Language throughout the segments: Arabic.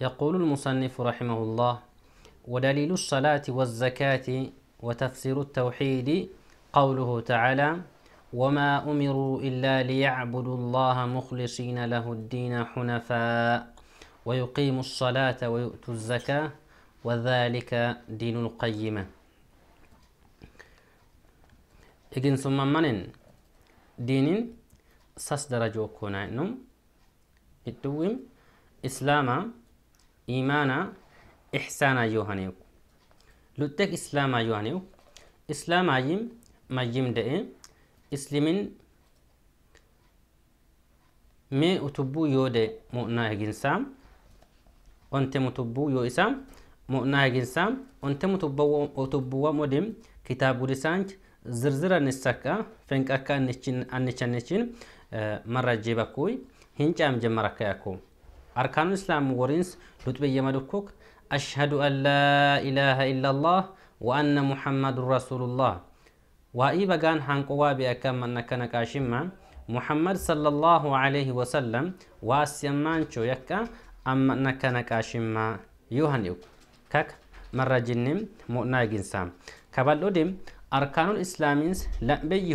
يقول المصنف رحمه الله ودليل الصلاة والزكاة وتفسير التوحيد قوله تعالى وما أمروا إلا ليعبدوا الله مخلصين له الدين حنفاء ويقيموا الصلاة ويؤتوا الزكاة وذلك دين القيمة إذن ثم من دين سس درجو كنا إنهم إسلاما ኢማና ኢሕሳና ዮሃኔው ሉጤክ ኢስላማ ዮሃኔው ኢስላማይም ማይም ደኤ ኢስሊሚን ሜ ኡቱቡ ዮደ ሞእና ሄጊንሳም onte mutubbu yo isam mu'na haginsam onte mutubbu utubbu wa modim kitabu disanch zirzira nisaka fenkaka annichin annichin marajje bakuy hincham jemaraka yakum أركان الإسلام ورينس لتبي ملكوك أشهد أن لا إله إلا الله وأن محمد رسول الله وإي بغان حنقوا بأكام من كنكاشما محمد صلى الله عليه وسلم واسيمان شو يكا أما نكنكاشما يوهنيو كك مرة جنم مؤنا جنسام كبال أدم أركان الإسلامينس لأبي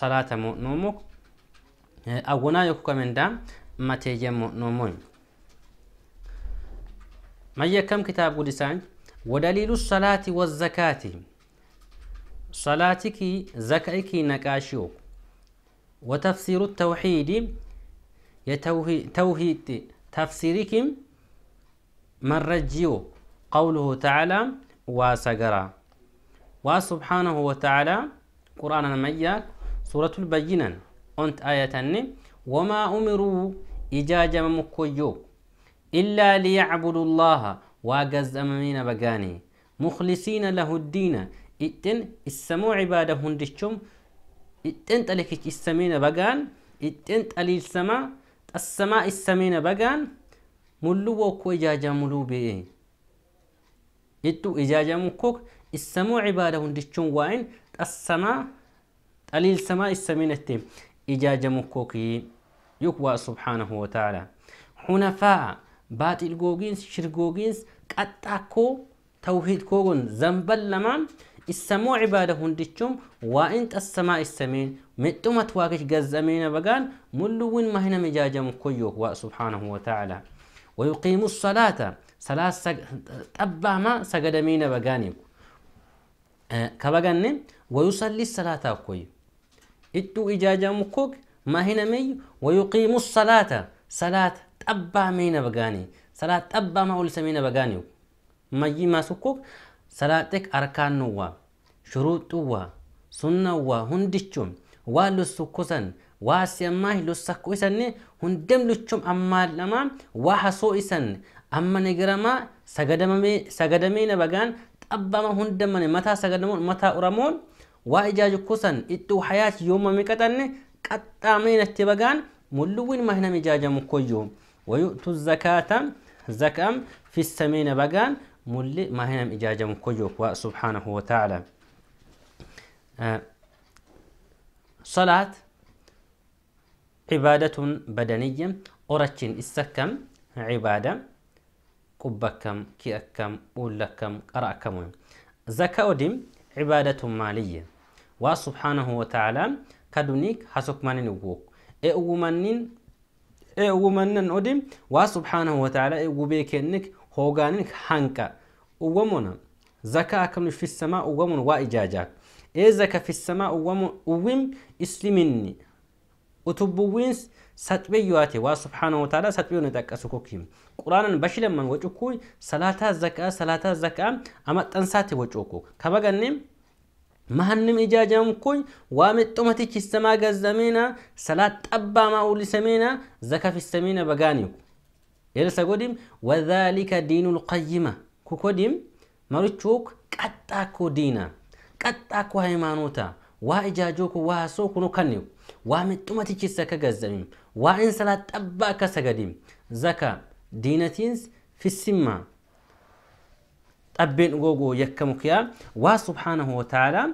صلاة مؤنومك أغنى يكو من دام متى يمؤنومون هي كم كتاب قدسان ودليل الصلاة والزكاة صلاتك زكائك نكاشيو وتفسير التوحيد يتوحيد تفسيرك من رجيو قوله تعالى واسقرا وسبحانه وتعالى قرآن المياك سورة البينة أنت آية وما أمروا إجاجة مكويو إلا ليعبدوا الله واجز أمامين بقاني مخلصين له الدين إتن السمو عبادة هندشم إتن تلك السمين بقان إتن تلي السماء السماء السمين بقان ملو وكو إجاجة ملو بيه إتو إجاجة مكوك السمو عبادة هندشم وين السماء تلي السماء السمين التيم إجاجة مكوكي يكوى سبحانه وتعالى حنفاء باطل جوجينس شرك جوجينس قطاكو توحيد كون زنبل لما السمو عباده هندچوم وانت السماء السمين متومت واكش غزمين بغان ملوين ما هنا مجاجم كيو سبحانه وتعالى ويقيم الصلاة صلاة سج... تبع ما سجدمين بغاني أه كبغان ويصلي الصلاة كوي اتو اجاجم كوك ما هنا مي ويقيم الصلاة صلاة أبا مينا بغاني صلاة أبا ما أول سمينا بغاني مجي ما سكوك صلاتك أركان نوا شروط وا سنة وا هندشون والسكوسن واسيما لسكوسن هندم لشم أما لما وحسوئسن أما نجرما سجدمي سجدمين بغان أبا ما هندمني متى سجدمون متى أرمون وإجاج كوسن إتو حياة يوم مكتن قطامين اتبغان ملوين مهنا مجاجم كيوم ويؤتوا الزكاة زكام في السمين بقان ملي ما هنا إجاجة من كجوك سبحانه وتعالى آه صلاة عبادة بدنية أورتشين السكم عبادة كبكم كيأكم أولكم أرأكم زكاة ديم عبادة مالية وسبحانه وتعالى كدنيك حسك منين وقوق إيه منين ee ugu mannan odhin waa subxaanahu watacaala ee gubee keennik hoogaanik hanqa uwwamuna zaka akamni fissamaa uwwamun waa ijaajaak ee zaka fissamaa uwwim isliminni utubbuwwiins saxbiyyaate waa subxaanahu watacaala saxbiyyuu ni xaqqasu kokkiim quraanan bashilamman wacukkuy salaataa zakaa salaataa zakaa ama xansaate wacuukku kabaganneem مهنم إجاجم وامت وامتومتيك السما الزمينة صلاة أبا ما أولي سمينة زكا في السمينة بغانيو إرسا قدم وذلك دين القيمة كودم مرتشوك كتاكو دينا قطاكو هيمانوتا وإجاجوك واسوك نكنيو وامتومتيك السكا غزمين وإن صلاة أبا كسا قدم زكا دينتينز في السمينة xabbeen dhugogoo yakkamu kiyaa waa subhaanahu wataalaa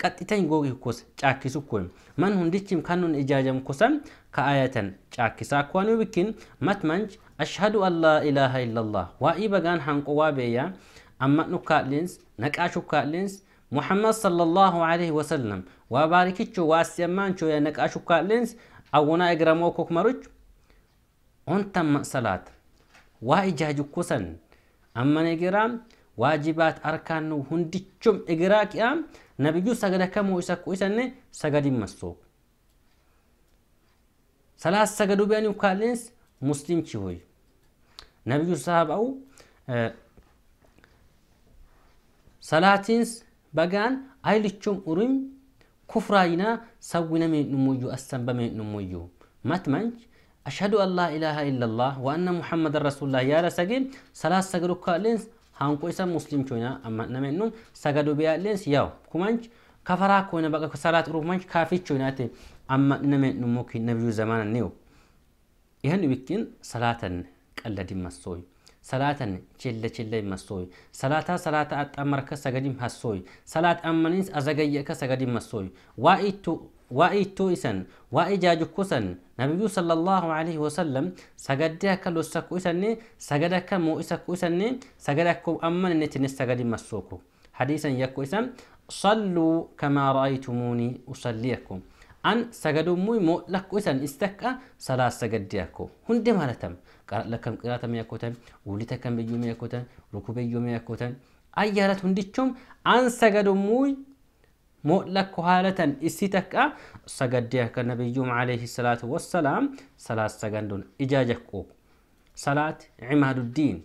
qaxxitan googii kos caakkisu kun man hundichim kannun ijaajam kosan ka ayatan caakkisaa kuwanu bikin matmanj ashhadu an laa ilaaha illallah waa ibagaan hanqo waa beeyaa amma dhukkaadhins naqaa shukkaadhins muhammad sallallahu alaihi wasallam waa baarikicho waasiyamancho ya naqaa shukkaadhins awwonaa egramoo kokmaruch ontamma salaat waa ijaaju kosan amma negiraa waajibaat arkaannu hundichum igiraa qi'aa nabiyyu sagadakamuu isa ku'isanne sagadin massoobu ሰላሳ ሰገዱ ቢያኒ ካሌንስ ሙስሊም ቺሆይ ነቢዩ ሰሃባው ሰላቲንስ በጋን አይልቹም ኡሪም ኩፍራይና ሰዊነ ሜንሙዩ አሰንበ ሜንሙዩ መትመንች አሽሀዱ አላ ኢላሃ ኢላላህ ወአነ ሙሐመድ ረሱሉላህ ያለ ሰጌ ሰላት ሰገዱ ካሌንስ hanquu isa musliim choona nameen nun sagadu biyaalleens yaw kumanch kafaraa koona baqa salaat uruu kafi kaafich te amma nameen nun muki nabiyuu zamana niu ihan ibikkin salaatan qalladin massooy salaatan chilla chilla massooy salaataa salaata axxamarka sagadim hassooy salat ammanis azagayya ka sagadim massooy wa itu waa'ittuu isan waa'ee jaajukkusan nabiyyu sallallahu alaihi wasallam sagadde akka lossakku isanne sagada akka moo'isakku isanne sagada akka amman innitine sagadi massooku hadiisan yakku isan salluu kamaa ra'aytumuunii usalliyakum an sagadummuy moo'lakku isan istakka salaa sagaddiyakkoo hunde malatam lakkam qiraatame yakkotan ulita kam beyyume yakkotan rukubeyyume yakkotan ayyaarat hundichum an sagadummuy مؤلك هالة استتك آه، سجدك النبي عليه الصلاة والسلام صلاة سجندون إجاجك صلاة عماد الدين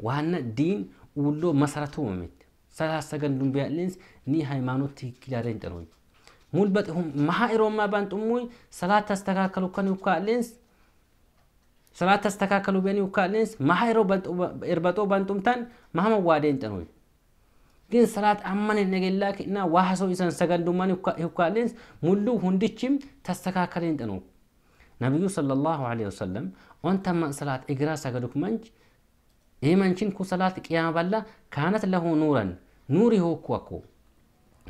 وهن الدين ولو مسرته ممت صلاة سجندون بيالنس ني هايمانوتي كلارين تروي مولبتهم ما إيرو ما بانت أموي صلاة تستكاكلو كان يوكالنس صلاة تستكاكلو بين يوكالنس ما إيرو بانت إربطو بانتمتان ما هم وادين تروي دين صلاة أمان النجلة كنا واحسو إنسان سجل دمان يك يكالين ملو هندشيم تستكا كلين دنو نبي صلى الله عليه وسلم أنت من صلاة إجرا سجلك منج إيه منشين كو صلاة كيام بلا كانت له نورا نوري هو كوكو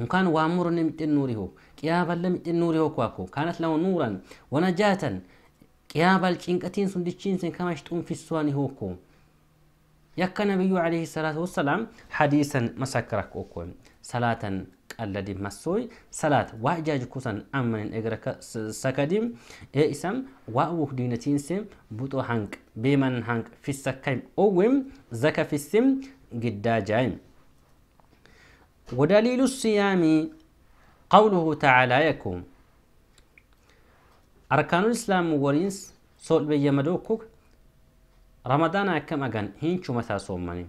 وكان وامر نمت النوري هو كيام بلا مت النوري هو كوكو كانت له نورا ونجاتا كيام بلا كينكتين سندشين سن كمشتون في السواني هو كوم يكا نبي عليه الصلاة والسلام حديثا مسكرك أكون صلاة الذي مسوي صلاة واجاج كوسن أمن إجرك سكديم إيه إسم وأوك دينتين سم بطو هانك بيمن هانك في السكيم أوهم زكا في السم جدا جايم ودليل الصيام قوله تعالى يكون أركان الإسلام ورينس صوت بيمدوكك رمضان كم أجن هينشو مثلا صومني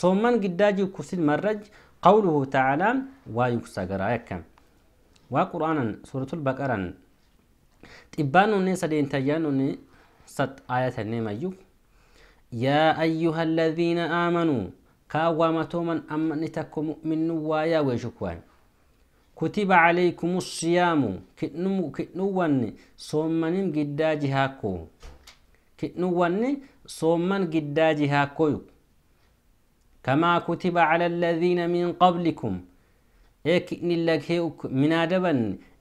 صومن قداجي كسل مرج قوله تعالى ويكسا قرايك وقرآن سورة البقرة تبانو نيسا دين تجانو ني ست آيات النيمة يا أيها الذين آمنوا كاوامتو من أمنتكم مؤمن ويا ويشكوان كتب عليكم الصيام كتنو كتنوان صومن قداجي هاكو كتنوان صومن قداجي هاكو كما كتب على الذين من قبلكم إكن الله من أدبا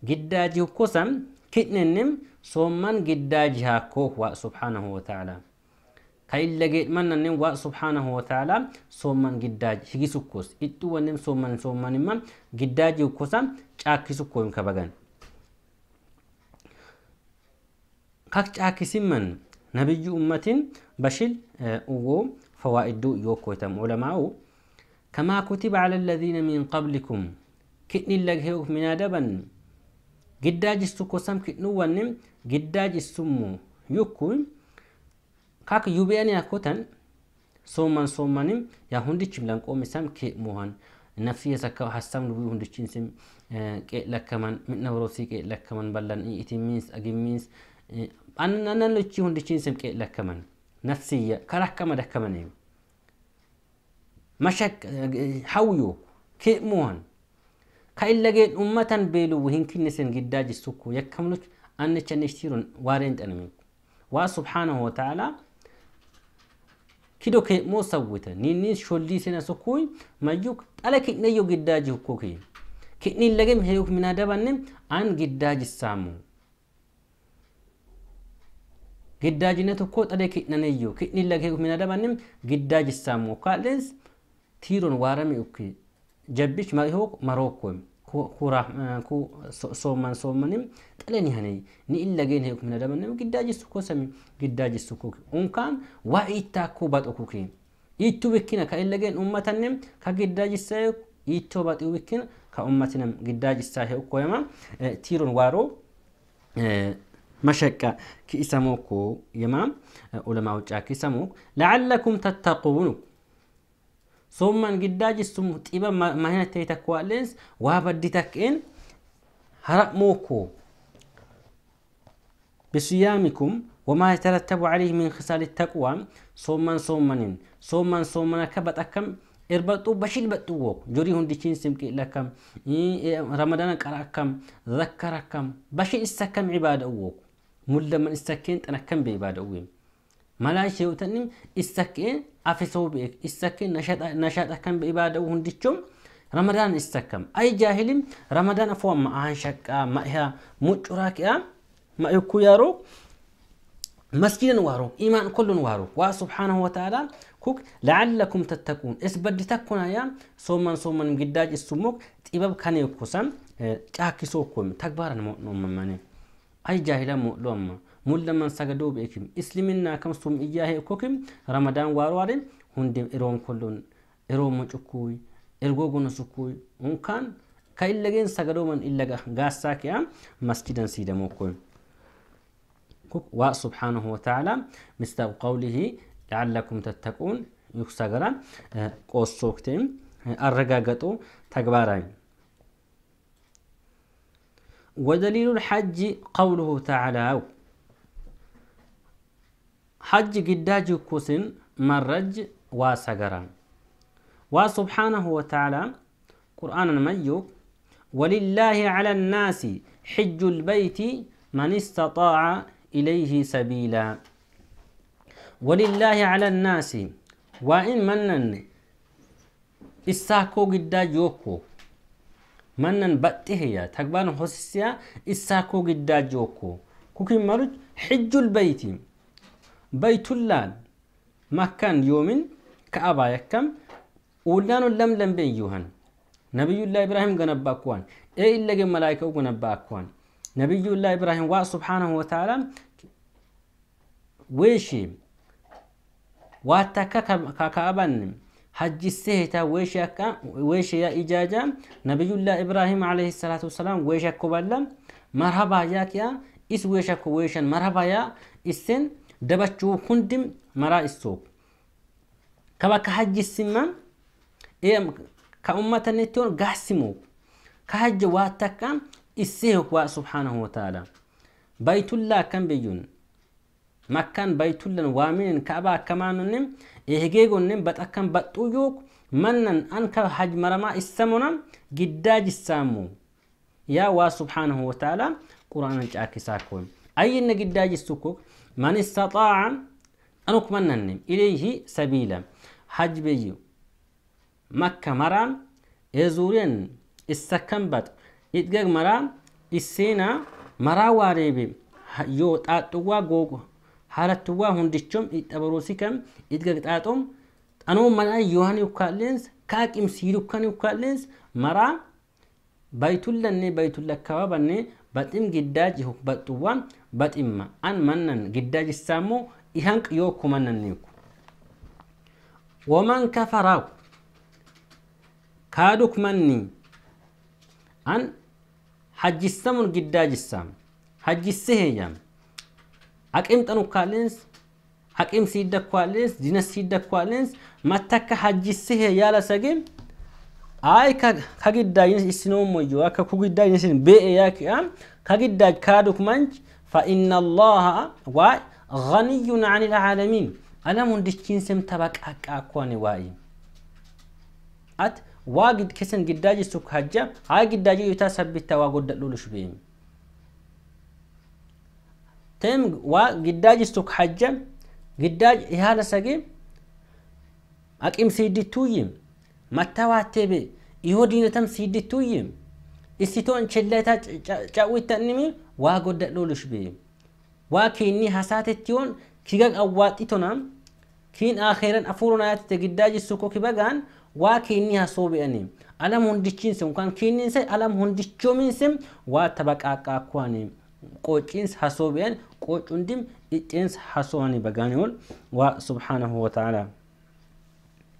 قداجي كسم كتننم صومن قداجي هاكو سبحانه وتعالى كايلجي من نم سبحانه وتعالى سومن جداج هيجي سكوس إتو ونم سومن سومن من جداج وكوسا تأكي سكوين كبعن كاك تأكي سمن نبي أمة بشل أو فوائد يوكو تم علماء كما كتب على الذين من قبلكم كتني اللجهوك من أدبا جداج السكوسام كتنو ونم جداج السمو يكون Kak yubiyan yakotan sooman soomanim yaa hundichim lanqoomisam kee'muhan nafsi sakka hassam lubu hundichiinsim qee'lakkaman midna boroofsii qee'lakkaman ballan itimiins agimmiins annan lochi hundichiinsim qee'lakkaman nafsiyya karakkama dakkamanimi mashak hawyo kee'muhan ka illageen ummatan beelubu hinkinnisen giddaa jissukku yakkamluch annicha nishtiirun waareen xanaminku waa subhaanahu wa ta'aalaa Kido kee moo sawwita ninniin shollii sena sokkuun mayyuk dhala kidhayyo giddaaji hukkuki. Kidhiin lagem heyuk mina dabanne an giddaaji saamu. ne tokko dhala kidhanayyo kidhiin lage heyuk mina dabanne giddaaji saamu. Kaadhees tiiroon waarame ukki jabbish maroo koyim. ku sooman soomanii xaleen yahanii ni in lageen heeku mina dabanne giddaajistu koo sami giddaajistu kuki unkaan waa iittaa kuu baxu kuki iittuu wikkina ka in lageen ummatanne ka giddaajisaa iittoo baxuu wikkina ka ummatinam giddaajisaa heeku koyama tiiron waaroo مشقة كي اسموكو يما علماء وجا كي اسموك لعلكم تتقون ثم جدا جسم تيبا ما هنا تي تكوالنس وابدتك إن هرأ موكو بصيامكم وما يترتب عليه من خصال التقوى صوما صوما صوما صوما كبت أكم إربطوا بشيل بتوك جوري هندي تشين سمك لكم رمضان كراكم ذكركم بشيل استكم عبادة ووك مل من استكنت أنا كم بعبادة وين ملاش يوتنم استكين أفسو بيك إستكن نشاط نشاط أكن بإبادة وهندشوم رمضان إستكم أي جاهلين رمضان أفوا ما أنشك ما هي مجراك يا ما يكويرو يارو وارو إيمان كل وارو وسبحانه وتعالى كوك لعلكم تتقون إسبد تكون يا صوما صوما قداج السموك تيباب كان يكوسم تاكي سوكم تكبارا مؤمن أي جاهلا مؤلوم مولدا من سجدوا بكم إسلامنا كم صوم إياه كوكم رمضان واروارين هندم إيرون كلون إيرون مجكوي إيرجو جنسكوي ممكن كإلّجين سجدوا من إلا جاسا كيا مسجدا سيدا موكل كوك وسبحانه وتعالى مستوى قوله لعلكم تتقون يكسجرا قصوكتم الرجاجتو تجبارين ودليل الحج قوله تعالى حج قداج كوسن مرج واسقران وسبحانه وتعالى قرآن ميو ولله على الناس حج البيت من استطاع إليه سبيلا ولله على الناس وإن منن إساكو قداج جوكو منن بأتهيا تقبان حسسيا إساكو قداج يوكو كوكي مرج حج البيت بيت بيتولان مكان يومين كأبا يكم ولان لم بين يوهن نبي الله إبراهيم جنب أكوان إيه إلا جم ملاك جنب أكوان نبي الله إبراهيم واس سبحانه وتعالى ويشي واتكا كأبنم حج السهتا ويشي أكا ويشي يا إجاجة نبي الله إبراهيم عليه الصلاة والسلام ويشي كوبلا مرحبا يا كيا إس ويشك كويشن مرحبا يا إسن dabachuu hundi maraa isoo kaba ka hajjisimman ka ummatanitti on gaasimuuku ka hajja waa takkaan isseeku waa subhaanahu wataala baytullaa akkan biyyun makkaan baytullan waaminen kaaba akkamaanonne ehegeegonne bat akkan baxxuu yooku mannan an ka haj maramaa issamonan giddaajisaamuu yaa waa subhaanahu wataala qur'aanan caakisaa koy ayyinna giddaajistu koo. sabiila. استطاع أنكمننم إليه سبيلا حج بيو مكة مرام يزورين السكنبت يتجاج مرام السينا مرا واريبي yoo xaaxxuwaa googu haarattuwaa hundichum itti itgag xaaxum anoo manaa yohan ukkaaleens kaaqimsiir ukkan ukkaaleens maraa baytullanne baytullakkababanne baxim giddaaji hukbaxxuwaa baximma an mannan giddaa jissa ammoo ihanq yooku mannanniiku waman kafaraaku kaaduk manni an hajjissamun giddaa jissaam hajjisse heeyyaam aqimxanu kaaleens dina kwaaleens dinasiidda matta akka hajjisse heeyyaala sageen ay ka giddaa isinoomoyyo akka ku giddaa isin bee'e ka giddaa kaaduk manchi fa'iina laaha waa ganiyyuu na cani dhahaalamiin alamuu hundi chiinsaa tabba qaaqqaaquu ni waayyee waan keessan gidaajii sukuu hajjaa haa gidaajii yoo ta'u sabbittaa guddaa dhuluu shubee waa gidaajii sukuu hajjaa gidaajii yaalaa sagge aqiin siidii tuyyii mataa waan teebee ihoo diine tam siidii tuyyii. Isitoon chelleetaa caawwitta inni waa godhadhoo bee Waa keenni hasaatetti yoon kiga qawwaaxi kiin akhiran afuurun ayaatti giddaa jissu ko waa keenni haasoo be'ani. Alam hundichiinse yookaan keenniinse alam hundichoomiinse waa tabaqaaqaa kuwaani. Qoociinsa haasoo be'an qoocuun dim icceensa haasoo bagaani ol waa subhaanahu wa ta'ala.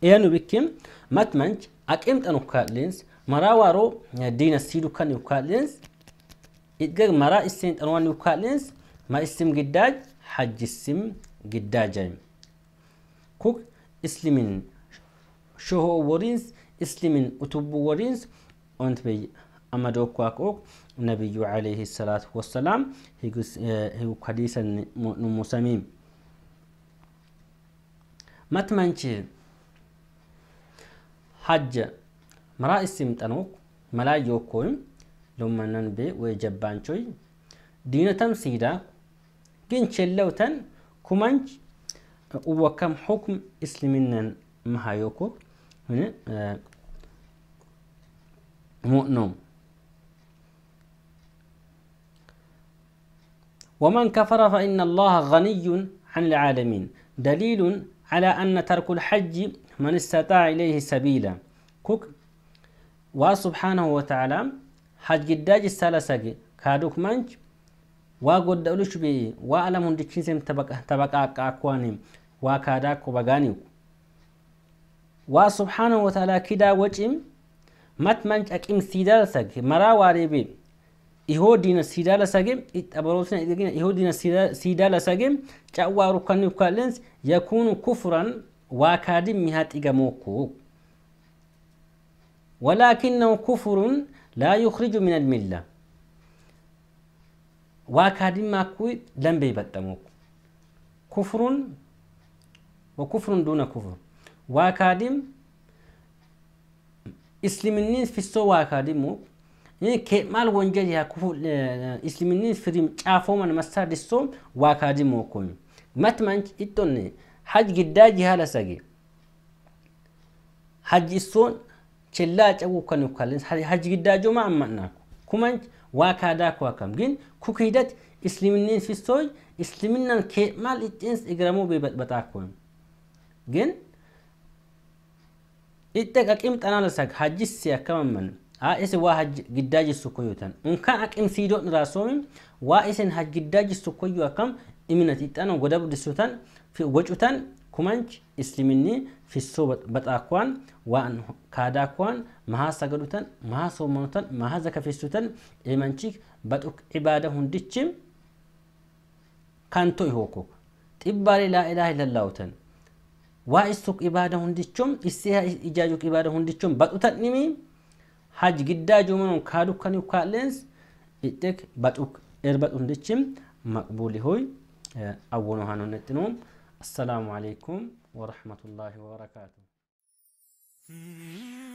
Iyanu bikkim matmanch aqimxanu kaadliinsa maraa waaroo diina siiduu kan yukaa'lins idgar maraa isin dhanwaan yukaa'lins ma isim giddaaj haj isim giddaajaym kuk islimin shoho warins islimin utubu warins ont bey amado kwak ok nabiyyu alayhi salatu wassalam higus higu hadisan numusamim matmanchi hajja مرا استمتانو ملا يوكوين لومنان بي ويجبان شوي دينتم سيدا كين شلوتن كومانج وكم حكم اسلمينن مهايوكو هنا مؤنوم ومن كفر فإن الله غني عن العالمين دليل على أن ترك الحج من استطاع إليه سبيلا كوك waa subhaanahu wataalaan hajgiddaa jissala sage kaaduk manch waa godda ulush beye waa alam hundichinsem tabaqaaqaakuwanim waa kaadaakko bagaaniu waa subhaanahu wataalaa kidaa wacim mat manch aqim siidaala sage maraa waareebe ihoo diina siidaala sage ixabaroosina idagina ihoo diina siidaala sage cawwaa rukkanni ukkaallens yakuunu kufran waa kaadin mihaa xigamookkook ولكنه كفر لا يخرج من الملة واكاد ماكو لم بيبتموك كفر وكفر دون كفر واكادم إسلامين في السو واكادمو يعني كمال ونجل يا كفر آه، إسلامين في رم تعرفوا من السوم السو واكادمو كون متمنج إتوني حج جدا جهالة سجي حج السون chillaa cabuu kanu kallis hajgiddaa jumaa amma'naaku kumanch waa kaadaa kuwa kam gin kukiidat isliminnin fistooj isliminnan kee maal ittiins igramuu beebatbataa kun gin itte qaqim xanaalasak hajjissi akkamaman haa isi waa hajji giddaa jistu koyyutan unkaan aqim siidoon iraasoomim waa isin hajji giddaa jistu koyyuu akkam iminat ixxanon godabdisutan fi wacutan kumanch isliminni fissoo baxaakkuwaan waan kaadaakkuwaan mahaa sagadutan mahaa soomanutan mahaa zakafessutan imanchi baxuk ibaada hundichi kanto ihooku xibbaale laa ilaaha illallahutan waa issuk ibaada hundichom isseha ijaajuk ibaada hundichom baxutan dhimi haj giddaa joomanon kaadukkani kaaleens ittek baxuk erbat hundichim maqbuuli hoy awwono hanonettinoom assalaamu alaikum ورحمة الله وبركاته hmm.